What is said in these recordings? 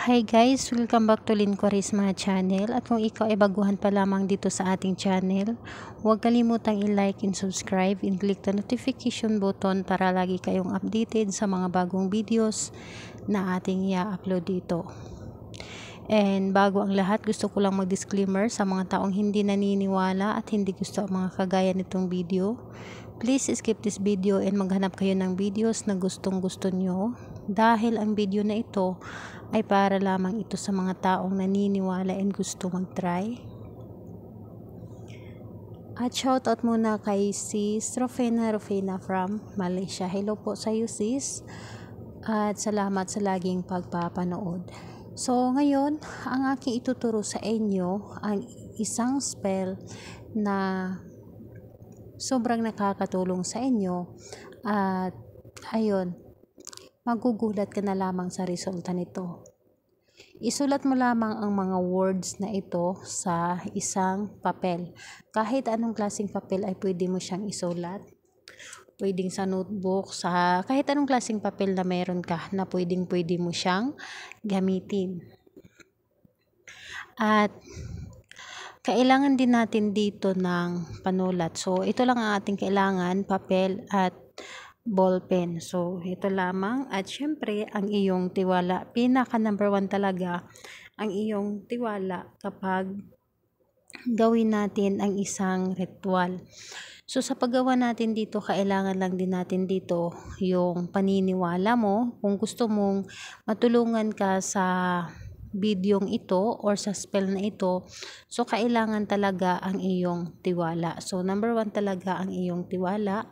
Hi guys! Welcome back to Lynn Quarisma channel at kung ikaw ay baguhan pa lamang dito sa ating channel, huwag kalimutang i-like and subscribe and click the notification button para lagi kayong updated sa mga bagong videos na ating i-upload dito. And bago ang lahat, gusto ko lang mag-disclaimer sa mga taong hindi naniniwala at hindi gusto ang mga kagaya nitong video. Please skip this video and maghanap kayo ng videos na gustong gusto nyo dahil ang video na ito ay para lamang ito sa mga taong naniniwala and gusto mag-try. At shoutout muna kay sis Rufina Rufina from Malaysia. Hello po sa iyo sis. At salamat sa laging pagpapanood. So ngayon, ang aking ituturo sa inyo ang isang spell na sobrang nakakatulong sa inyo at ayun, magugulat ka na lamang sa resulta nito. Isulat mo lamang ang mga words na ito sa isang papel. Kahit anong klasing papel ay pwede mo siyang isulat. Pwedeng sa notebook, sa kahit anong klasing papel na meron ka na pwedeng pwede mo siyang gamitin. At kailangan din natin dito ng panulat. So, ito lang ang ating kailangan, papel at ball pen. So, ito lamang. At syempre, ang iyong tiwala. Pinaka number one talaga ang iyong tiwala kapag gawin natin ang isang ritual. So sa paggawa natin dito, kailangan lang din natin dito yung paniniwala mo. Kung gusto mong matulungan ka sa videong ito or sa spell na ito, so kailangan talaga ang iyong tiwala. So number one talaga ang iyong tiwala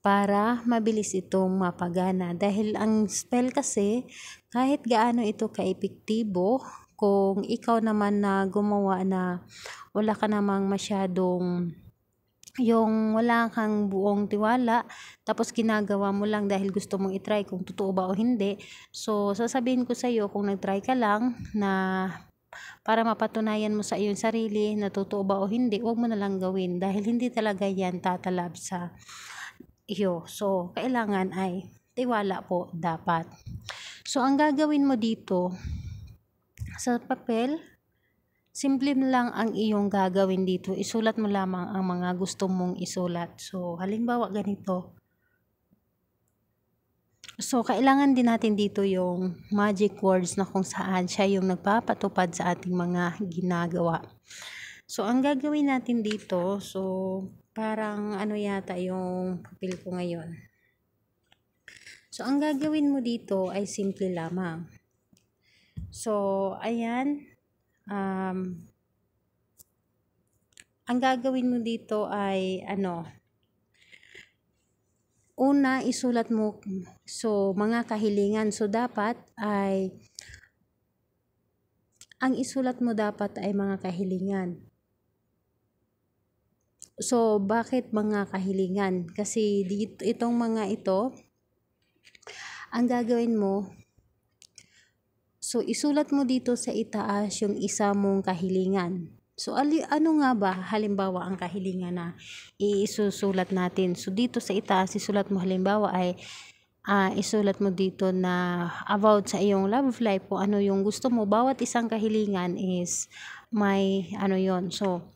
para mabilis itong mapagana. Dahil ang spell kasi, kahit gaano ito kaepektibo, kung ikaw naman na gumawa na wala ka namang masyadong yung wala kang buong tiwala tapos ginagawa mo lang dahil gusto mong itry kung totoo ba o hindi so sasabihin ko sa iyo kung nagtry ka lang na para mapatunayan mo sa iyong sarili na totoo ba o hindi, huwag mo na lang gawin dahil hindi talaga yan tatalab sa iyo. So, kailangan ay tiwala po dapat. So, ang gagawin mo dito, sa papel, simple lang ang iyong gagawin dito. Isulat mo lamang ang mga gusto mong isulat. So, halimbawa ganito. So, kailangan din natin dito yung magic words na kung saan siya yung nagpapatupad sa ating mga ginagawa. So, ang gagawin natin dito, so, parang ano yata yung pupil ko ngayon. So, ang gagawin mo dito ay simple lamang. So, ayan. Um, ang gagawin mo dito ay ano, una isulat mo so mga kahilingan so dapat ay ang isulat mo dapat ay mga kahilingan So, bakit mga kahilingan? Kasi dito, itong mga ito, ang gagawin mo, so isulat mo dito sa itaas yung isa mong kahilingan. So, ali, ano nga ba halimbawa ang kahilingan na iisusulat natin? So, dito sa itaas, isulat mo halimbawa ay uh, isulat mo dito na about sa iyong love life kung ano yung gusto mo. Bawat isang kahilingan is may ano yon So,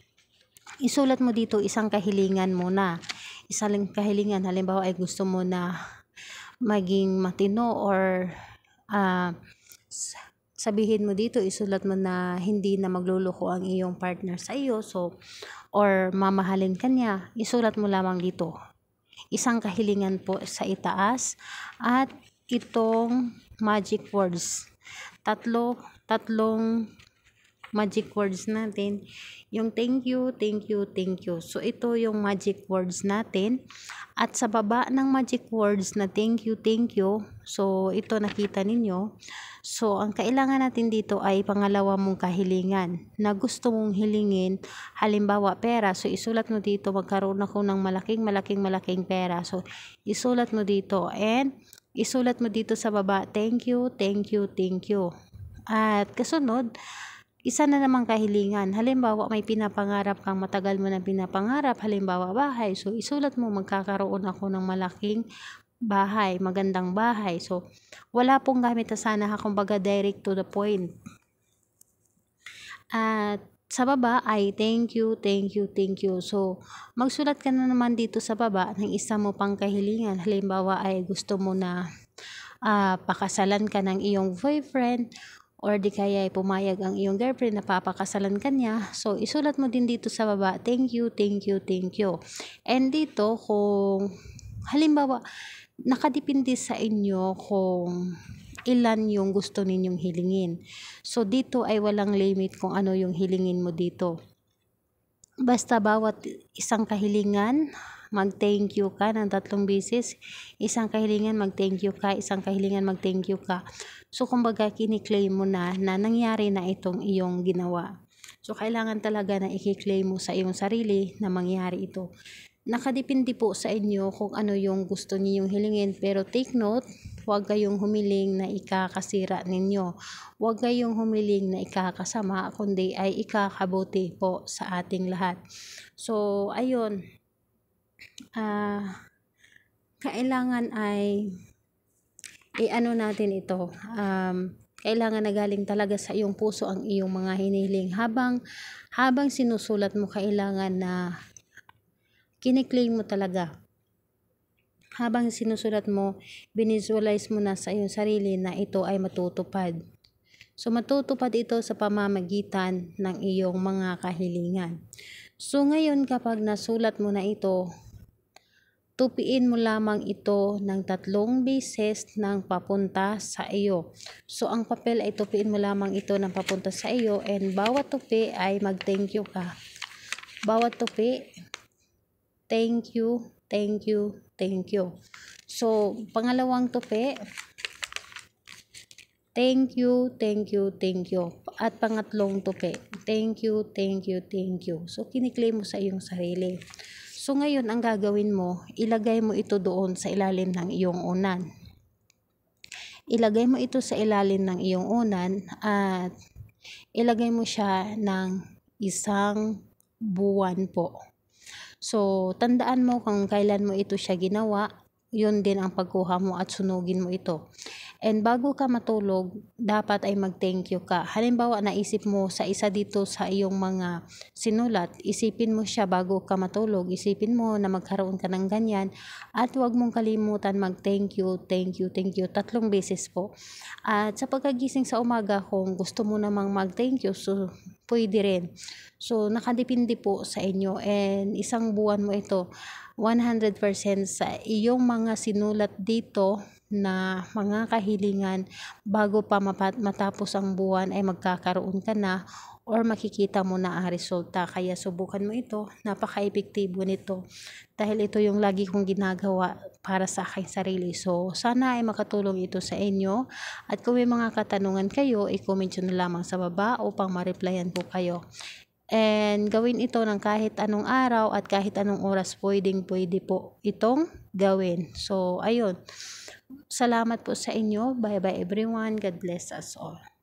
isulat mo dito isang kahilingan mo na. Isang kahilingan, halimbawa ay gusto mo na maging matino or uh, sabihin mo dito, isulat mo na hindi na magluloko ang iyong partner sa iyo. So, or mamahalin kanya isulat mo lamang dito. Isang kahilingan po sa itaas at itong magic words. Tatlo, tatlong magic words natin. Yung thank you, thank you, thank you. So, ito yung magic words natin. At sa baba ng magic words na thank you, thank you, so ito nakita ninyo. So, ang kailangan natin dito ay pangalawa mong kahilingan na gusto mong hilingin, halimbawa pera. So, isulat mo dito, magkaroon ako ng malaking, malaking, malaking pera. So, isulat mo dito and isulat mo dito sa baba, thank you, thank you, thank you. At kasunod, isa na namang kahilingan. Halimbawa, may pinapangarap kang matagal mo na pinapangarap, halimbawa bahay. So, isulat mo, magkakaroon ako ng malaking bahay, magandang bahay. So, wala pong gamit na sana ha, kumbaga direct to the point. At sa baba ay thank you, thank you, thank you. So, magsulat ka na naman dito sa baba ng isa mo pang kahilingan. Halimbawa ay gusto mo na uh, pakasalan ka ng iyong boyfriend or di kaya ay pumayag ang iyong girlfriend na papakasalan ka niya. So, isulat mo din dito sa baba, thank you, thank you, thank you. And dito, kung halimbawa, nakadepende sa inyo kung ilan yung gusto ninyong hilingin. So, dito ay walang limit kung ano yung hilingin mo dito. Basta bawat isang kahilingan, mag-thank you ka ng tatlong beses. Isang kahilingan, mag-thank you ka. Isang kahilingan, mag-thank you ka. So, kumbaga, kiniklaim mo na na nangyari na itong iyong ginawa. So, kailangan talaga na ikiklaim mo sa iyong sarili na mangyari ito. Nakadepende po sa inyo kung ano yung gusto ninyong hilingin. Pero take note, Huwag kayong humiling na ikakasira ninyo. Huwag kayong humiling na ikakasama, kundi ay ikakabuti po sa ating lahat. So, ayun. Uh, kailangan ay i-ano natin ito. Um, kailangan na galing talaga sa iyong puso ang iyong mga hiniling. Habang, habang sinusulat mo, kailangan na kiniklaim mo talaga habang sinusulat mo, binisualize mo na sa iyong sarili na ito ay matutupad. So matutupad ito sa pamamagitan ng iyong mga kahilingan. So ngayon kapag nasulat mo na ito, tupiin mo lamang ito ng tatlong beses ng papunta sa iyo. So ang papel ay tupiin mo lamang ito ng papunta sa iyo and bawat tupi ay mag-thank you ka. Bawat tupi, thank you Thank you. Thank you. So, pangalawang tupi, thank you, thank you, thank you. At pangatlong tupi, thank you, thank you, thank you. So, kiniklaim mo sa iyong sarili. So, ngayon, ang gagawin mo, ilagay mo ito doon sa ilalim ng iyong unan. Ilagay mo ito sa ilalim ng iyong unan at ilagay mo siya ng isang buwan po. So, tandaan mo kung kailan mo ito siya ginawa, yun din ang pagkuha mo at sunugin mo ito. And bago ka matulog, dapat ay mag-thank you ka. Halimbawa, naisip mo sa isa dito sa iyong mga sinulat, isipin mo siya bago ka matulog. Isipin mo na magkaroon ka ng ganyan at huwag mong kalimutan mag-thank you, thank you, thank you, tatlong beses po. At sa pagkagising sa umaga, kung gusto mo namang mag-thank you, so pwede rin. So, nakadepende po sa inyo. And isang buwan mo ito, 100% sa iyong mga sinulat dito na mga kahilingan bago pa matapos ang buwan ay magkakaroon ka na or makikita mo na ang resulta. Kaya subukan mo ito. Napaka-epektibo nito. Dahil ito yung lagi kong ginagawa para sa aking sarili. So, sana ay makatulong ito sa inyo. At kung may mga katanungan kayo, i-comment nyo na lamang sa baba upang ma-replyan po kayo. And gawin ito ng kahit anong araw at kahit anong oras pwedeng pwede po itong gawin. So, ayun. Salamat po sa inyo. Bye-bye everyone. God bless us all.